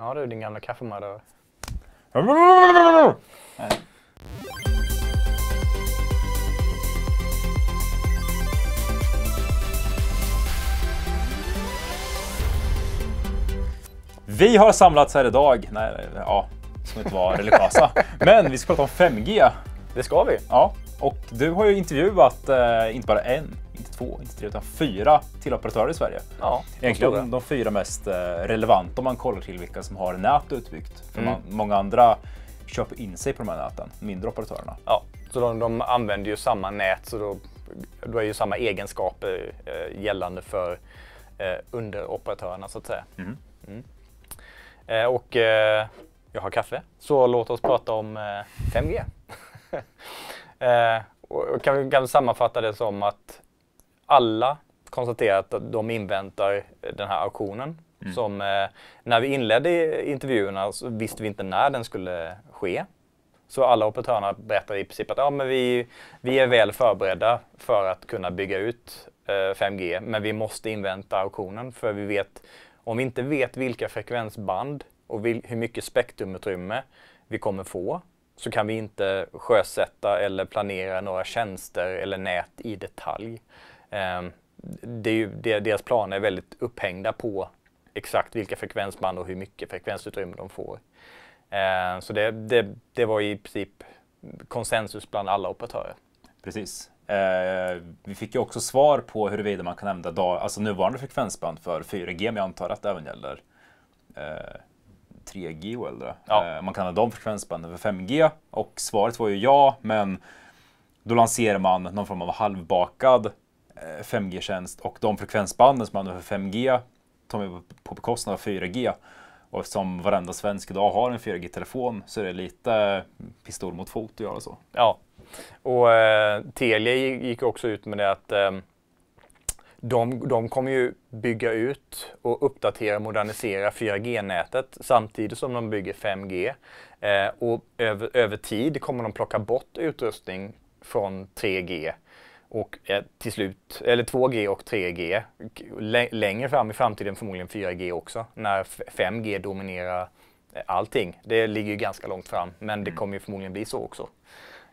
Ja du, din gamla kaffemördare. Vi har samlats här idag, nej, ja, som inte var religiösa, men vi ska prata om 5G. Det ska vi. Ja, och du har ju intervjuat eh, inte bara en, inte två, inte tre, utan fyra tilloperatörer i Sverige. Ja, Egentligen de, de fyra mest eh, relevanta om man kollar till vilka som har nät utbyggt. För mm. man, många andra köper in sig på de här näten, mindre operatörerna. Ja, så de, de använder ju samma nät så då, då är ju samma egenskaper eh, gällande för eh, underoperatörerna så att säga. Mm. Mm. Eh, och eh, jag har kaffe, så låt oss prata om 5G. Eh, och kan vi kan sammanfatta det som att alla konstaterat att de inväntar den här auktionen. Mm. Som, eh, när vi inledde intervjuerna så visste vi inte när den skulle ske. Så alla operatörerna berättade i princip att ja, men vi, vi är väl förberedda för att kunna bygga ut eh, 5G, men vi måste invänta auktionen för vi vet, om vi inte vet vilka frekvensband och vil, hur mycket spektrumutrymme vi kommer få så kan vi inte sjösätta eller planera några tjänster eller nät i detalj. Ehm, det är ju, deras planer är väldigt upphängda på exakt vilka frekvensband och hur mycket frekvensutrymme de får. Ehm, så det, det, det var i princip konsensus bland alla operatörer. Precis. Ehm, vi fick ju också svar på huruvida man kan använda alltså nuvarande frekvensband för 4G, men jag antar att det även gäller eh, 3G och äldre. Ja. Eh, man kan ha de frekvensbanden för 5G och svaret var ju ja, men då lanserar man någon form av halvbakad 5G-tjänst eh, och de frekvensbanden som man har för 5G tar man på bekostnad av 4G. Och eftersom varenda svensk idag har en 4G-telefon så är det lite pistol mot fot att göra så. Ja, och eh, Telia gick också ut med det att eh, de, de kommer ju bygga ut och uppdatera och modernisera 4G-nätet samtidigt som de bygger 5G. Eh, och över, över tid kommer de plocka bort utrustning från 3G och eh, till slut, eller 2G och 3G. Längre fram i framtiden förmodligen 4G också när 5G dominerar eh, allting. Det ligger ju ganska långt fram men det mm. kommer ju förmodligen bli så också.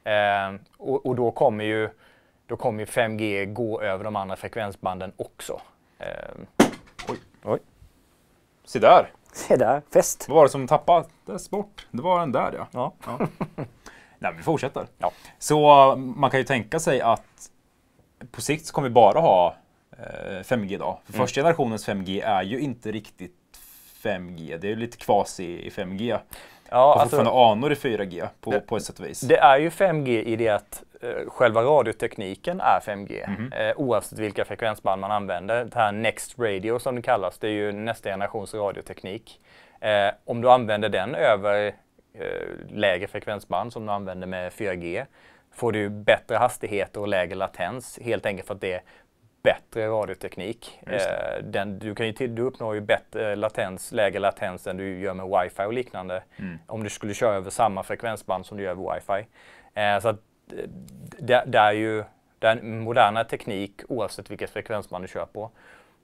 Eh, och, och, då kommer ju då kommer ju 5G gå över de andra frekvensbanden också. Eh. Oj, oj. Se där! Se där, fest! Vad var det som tappades bort? Det var den där ja. ja. ja. Nej, vi fortsätter. Ja. Så eh, man kan ju tänka sig att på sikt så kommer vi bara ha 5G eh, då. För mm. Första generationens 5G är ju inte riktigt 5G. Det är ju lite kvasi 5G. Ja, har alltså, fortfarande anor i 4G på, det, på ett sätt och vis. Det är ju 5G i det att eh, själva radiotekniken är 5G mm. eh, oavsett vilka frekvensband man använder. Det här Next Radio som det kallas, det är ju nästa generations radioteknik. Eh, om du använder den över eh, lägre frekvensband som du använder med 4G får du bättre hastigheter och lägre latens helt enkelt för att det bättre radioteknik. Eh, den, du, kan ju till, du uppnår ju bättre latens, lägre latens än du gör med wifi och liknande. Mm. Om du skulle köra över samma frekvensband som du gör över wifi. Eh, så att, eh, det, är ju den moderna teknik oavsett vilket frekvensband du kör på.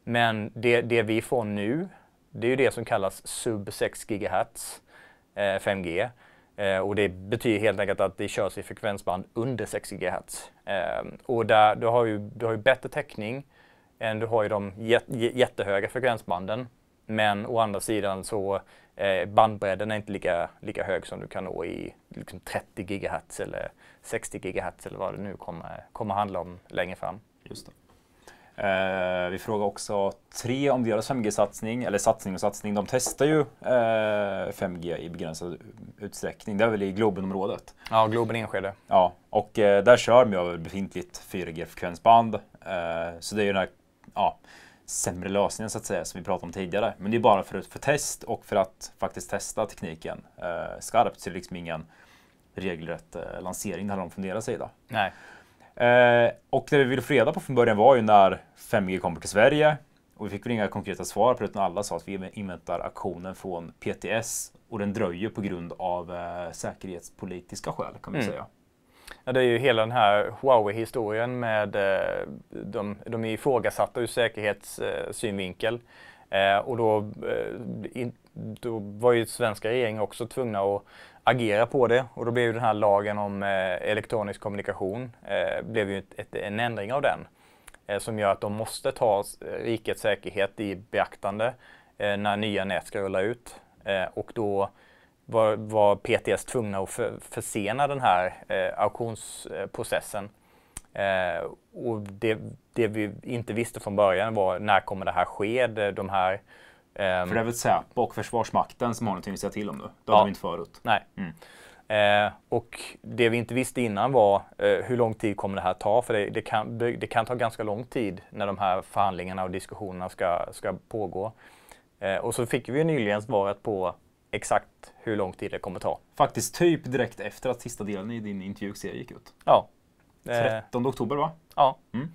Men det, det vi får nu, det är ju det som kallas sub 6 GHz, 5G. Eh, och det betyder helt enkelt att det körs i frekvensband under 60 GHz. Eh, och där, du, har ju, du har ju bättre täckning än du har i de jät, jättehöga frekvensbanden. Men å andra sidan så eh, bandbredden är inte lika, lika hög som du kan nå i liksom 30 GHz eller 60 GHz eller vad det nu kommer, kommer handla om längre fram. Just det. Eh, vi frågar också tre om deras 5G-satsning, eller satsning och satsning. De testar ju eh, 5G i begränsad utsträckning. Det är väl i Globenområdet? Ja, Globen Enskede. Ja, och eh, där kör de över befintligt 4G-frekvensband. Eh, så det är ju den här ja, sämre lösningen så att säga som vi pratade om tidigare. Men det är bara för, för test och för att faktiskt testa tekniken eh, skarpt. Så det är liksom ingen regelrätt eh, lansering det handlar om från deras sida. Nej. Eh, och det vi ville få reda på från början var ju när 5G kommer till Sverige. Och vi fick väl inga konkreta svar på det, utan alla sa att vi inväntar aktionen från PTS och den dröjer på grund av eh, säkerhetspolitiska skäl kan man mm. säga. Ja, det är ju hela den här Huawei-historien med eh, de, de är ifrågasatta ur säkerhetssynvinkel. Eh, och då, eh, in, då var ju svenska regeringen också tvungna att agera på det och då blev ju den här lagen om eh, elektronisk kommunikation eh, blev ju ett, ett, en ändring av den eh, som gör att de måste ta rikets säkerhet i beaktande när nya nät ska rulla ut och då var, var, PTS tvungna att för, försena den här eh, auktionsprocessen. Eh, och det, det, vi inte visste från början var när kommer det här ske? De här Ehm. För det är väl Säpo och Försvarsmakten som har någonting att säga till om nu? Det ja. hade vi inte förut. Nej. Mm. Eh, och det vi inte visste innan var eh, hur lång tid kommer det här ta? För det, det, kan, det kan ta ganska lång tid när de här förhandlingarna och diskussionerna ska, ska pågå. Eh, och så fick vi ju nyligen svaret på exakt hur lång tid det kommer ta. Faktiskt typ direkt efter att sista delen i din intervjuserie gick ut. Ja. 13 oktober va? Ja. Mm.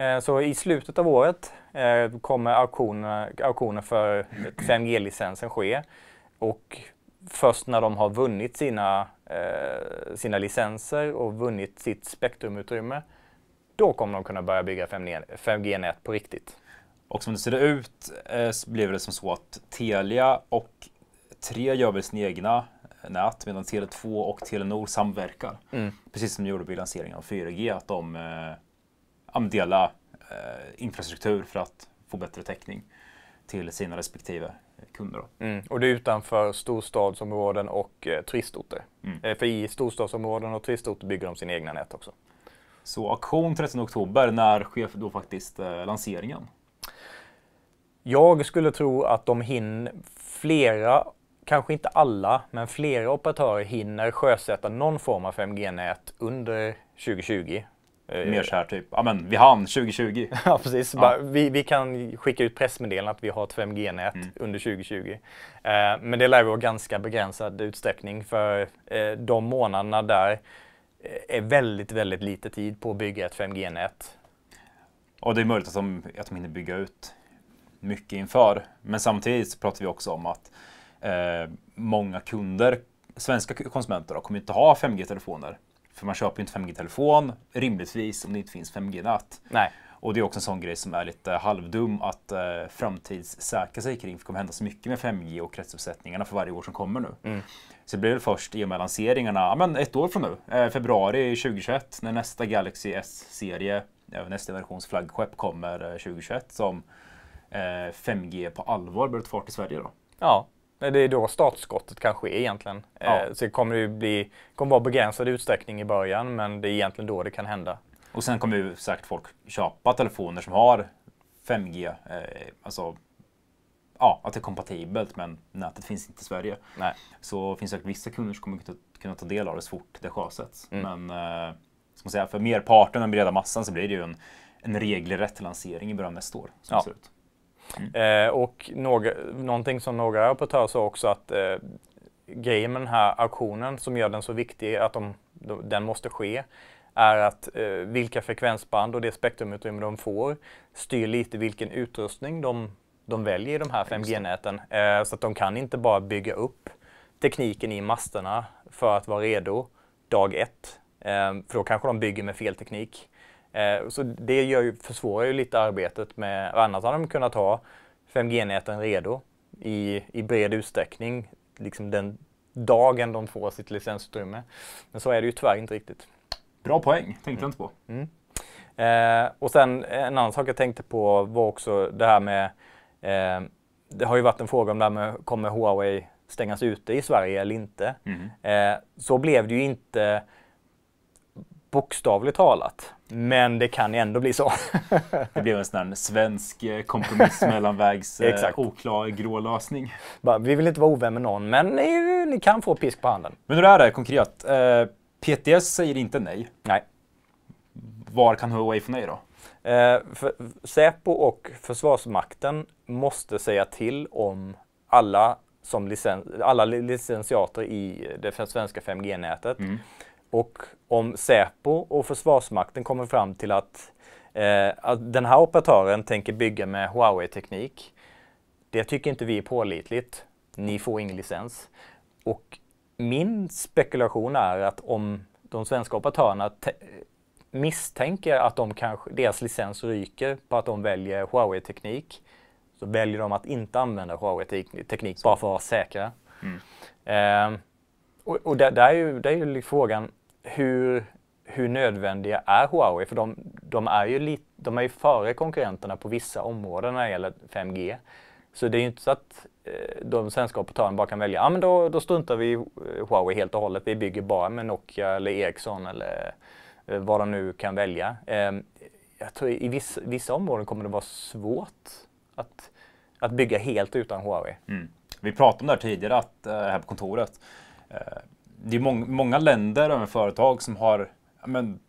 Eh, så i slutet av året eh, kommer auktioner, auktioner för 5G-licensen ske och först när de har vunnit sina, eh, sina licenser och vunnit sitt spektrumutrymme, då kommer de kunna börja bygga 5G-nät på riktigt. Och som det ser ut eh, blev det som så att Telia och Tre gör väl sina egna nät medan Tele2 och Telenor samverkar. Mm. Precis som de gjorde vid lanseringen av 4G, att de dela eh, infrastruktur för att få bättre täckning till sina respektive kunder. Mm. Och det är utanför storstadsområden och eh, turistorter. Mm. Eh, för i storstadsområden och turistorter bygger de sina egna nät också. Så auktion 13 oktober, när sker då faktiskt eh, lanseringen? Jag skulle tro att de hinner, flera, kanske inte alla, men flera operatörer hinner sjösätta någon form av 5G-nät under 2020 Eh, Mer eh, så här typ, ja men vi hann 2020. ja precis, ja. vi, vi kan skicka ut pressmeddelanden att vi har ett 5G-nät mm. under 2020. Eh, men det lär vara ganska begränsad utsträckning för eh, de månaderna där eh, är väldigt, väldigt lite tid på att bygga ett 5G-nät. Och det är möjligt att de, att de hinner bygga ut mycket inför. Men samtidigt så pratar vi också om att eh, många kunder, svenska konsumenter, då, kommer inte ha 5G-telefoner för man köper ju inte 5G-telefon rimligtvis om det inte finns 5G-nät. Nej. Och det är också en sån grej som är lite halvdum att eh, framtidssäkra sig kring. För det kommer hända så mycket med 5G och kretsuppsättningarna för varje år som kommer nu. Mm. Så det blir väl först i och med lanseringarna, ja, men ett år från nu, eh, februari 2021, när nästa Galaxy S-serie, eh, nästa generations flaggskepp kommer eh, 2021, som eh, 5G på allvar börjat fart i Sverige. Då. Ja, det är då startskottet kan ske egentligen. Ja. Eh, så kommer det bli, kommer vara begränsad utsträckning i början men det är egentligen då det kan hända. Och sen kommer ju säkert folk köpa telefoner som har 5G. Eh, alltså, ja, att det är kompatibelt men nätet finns inte i Sverige. Nej. Så finns säkert vissa kunder som kommer kunna ta del av det så fort det sjösätts. Mm. Men eh, ska man säga, för merparten av den breda massan så blir det ju en, en regelrätt lansering i början av nästa år. Som ja. ser ut. Mm. Eh, och några, någonting som några rapportörer sa också att eh, grejen med den här auktionen som gör den så viktig att de, de, den måste ske är att eh, vilka frekvensband och det spektrumutrymme de får styr lite vilken utrustning de, de väljer i de här 5G-näten. Eh, så att de kan inte bara bygga upp tekniken i masterna för att vara redo dag ett. Eh, för då kanske de bygger med fel teknik. Eh, så det gör ju, försvårar ju lite arbetet med, annars hade de kunnat ha 5G-näten redo i, i bred utsträckning, liksom den dagen de får sitt licensutrymme. Men så är det ju tyvärr inte riktigt. Bra poäng, tänkte mm. jag inte på. Mm. Eh, och sen en annan sak jag tänkte på var också det här med, eh, det har ju varit en fråga om det här med, kommer Huawei stängas ute i Sverige eller inte? Mm. Eh, så blev det ju inte bokstavligt talat. Men det kan ändå bli så. det blev en sån här svensk eh, kompromiss mellanvägs eh, oklar grå lösning. vi vill inte vara ovän med någon, men ni, ni, kan få pisk på handen. Men hur är det konkret? Eh, PTS säger inte nej. Nej. Var kan Huawei få nej då? Eh, för, Säpo och Försvarsmakten måste säga till om alla, som licen alla licensiater i det svenska 5G-nätet mm och om Säpo och Försvarsmakten kommer fram till att, eh, att den här operatören tänker bygga med Huawei-teknik, det tycker inte vi är pålitligt. Ni får ingen licens. Och min spekulation är att om de svenska operatörerna misstänker att de kanske, deras licens ryker på att de väljer Huawei-teknik, så väljer de att inte använda Huawei-teknik bara för att vara säkra. Mm. Eh, och, och där, där, är ju, där är ju liksom frågan, hur, hur nödvändiga är Huawei? För de, de är ju lite, de är ju före konkurrenterna på vissa områden när det gäller 5G. Så det är ju inte så att eh, de svenska operatörerna bara kan välja, ja ah, men då, då struntar vi i Huawei helt och hållet, vi bygger bara med Nokia eller Ericsson eller eh, vad de nu kan välja. Ehm, jag tror i vissa, vissa områden kommer det vara svårt att, att bygga helt utan Huawei. Mm. Vi pratade om det här tidigare att, eh, här på kontoret det är mång, många länder och företag som har, men,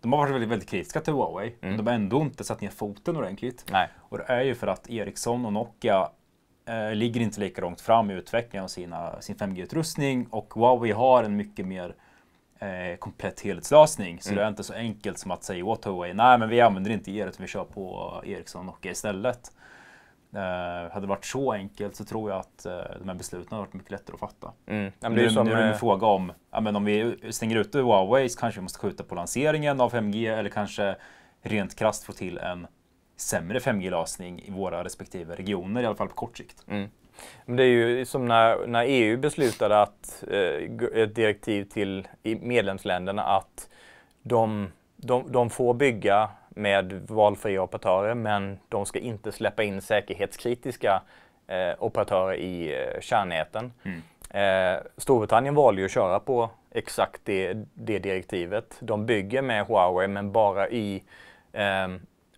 de har varit väldigt, väldigt kritiska till Huawei. Mm. Men de har ändå inte satt ner foten ordentligt. Nej. Och det är ju för att Ericsson och Nokia eh, ligger inte lika långt fram i utvecklingen av sina, sin 5G-utrustning och Huawei har en mycket mer eh, komplett helhetslösning. Så mm. det är inte så enkelt som att säga åt Huawei, nej men vi använder inte er utan vi kör på Ericsson och Nokia istället. Eh, hade det varit så enkelt så tror jag att eh, de här besluten hade varit mycket lättare att fatta. Mm. Ja, nu, som, nu är det en eh, fråga om, ja, men om vi stänger ute Huawei så kanske vi måste skjuta på lanseringen av 5G eller kanske rent krasst få till en sämre 5G-lösning i våra respektive regioner, i alla fall på kort sikt. Mm. Men det är ju som när, när EU beslutade att eh, ett direktiv till medlemsländerna att de, de, de får bygga med valfria operatörer, men de ska inte släppa in säkerhetskritiska eh, operatörer i eh, kärnnäten. Mm. Eh, Storbritannien valde ju att köra på exakt det, det, direktivet. De bygger med Huawei, men bara i eh,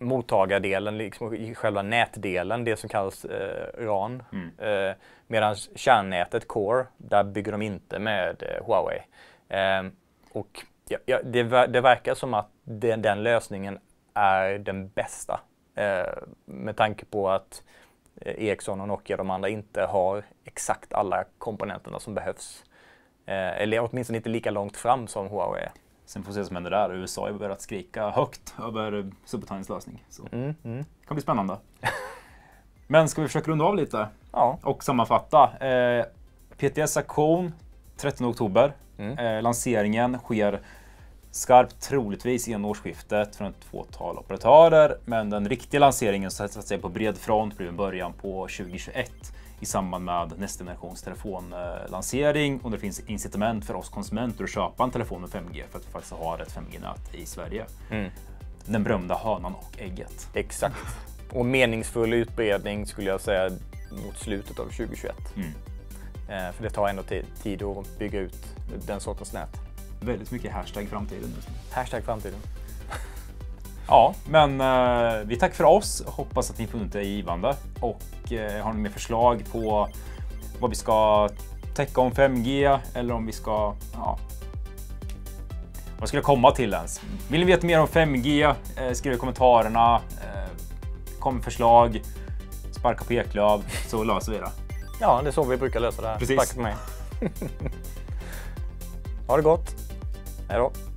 mottagardelen, liksom i själva nätdelen, det som kallas eh, RAN. Mm. Eh, Medan kärnnätet, Core, där bygger de inte med eh, Huawei. Eh, och ja, ja, det, det, verkar som att den, den lösningen är den bästa. Eh, med tanke på att eh, Ericsson och Nokia, de andra, inte har exakt alla komponenterna som behövs. Eh, eller åtminstone inte lika långt fram som Huawei Sen får vi se vad som händer där. USA har börjat skrika högt över Storbritanniens lösning. Så. Mm, mm. Det kan bli spännande. Men ska vi försöka runda av lite ja. och sammanfatta? Eh, PTS aktion 13 oktober. Mm. Eh, lanseringen sker Skarp, troligtvis innan årsskiftet från ett fåtal operatörer, men den riktiga lanseringen så att säga på bred front blir en början på 2021 i samband med nästa generations telefonlansering och det finns incitament för oss konsumenter att köpa en telefon med 5G för att vi faktiskt har ett 5G-nät i Sverige. Mm. Den berömda hönan och ägget. Exakt. Och meningsfull utbredning skulle jag säga mot slutet av 2021. Mm. Eh, för det tar ändå tid att bygga ut den sortens nät väldigt mycket hashtag framtiden just nu. Hashtag framtiden. ja, men eh, vi tackar för oss. Hoppas att ni funnit det givande. Och eh, har ni mer förslag på vad vi ska täcka om 5G eller om vi ska... Ja, vad skulle jag komma till ens? Vill ni veta mer om 5G? Eh, skriv i kommentarerna. Eh, kom med förslag. Sparka peklöv så löser vi det. Ja, det är så vi brukar lösa det här. Precis. Tack för mig. ha det gott. I don't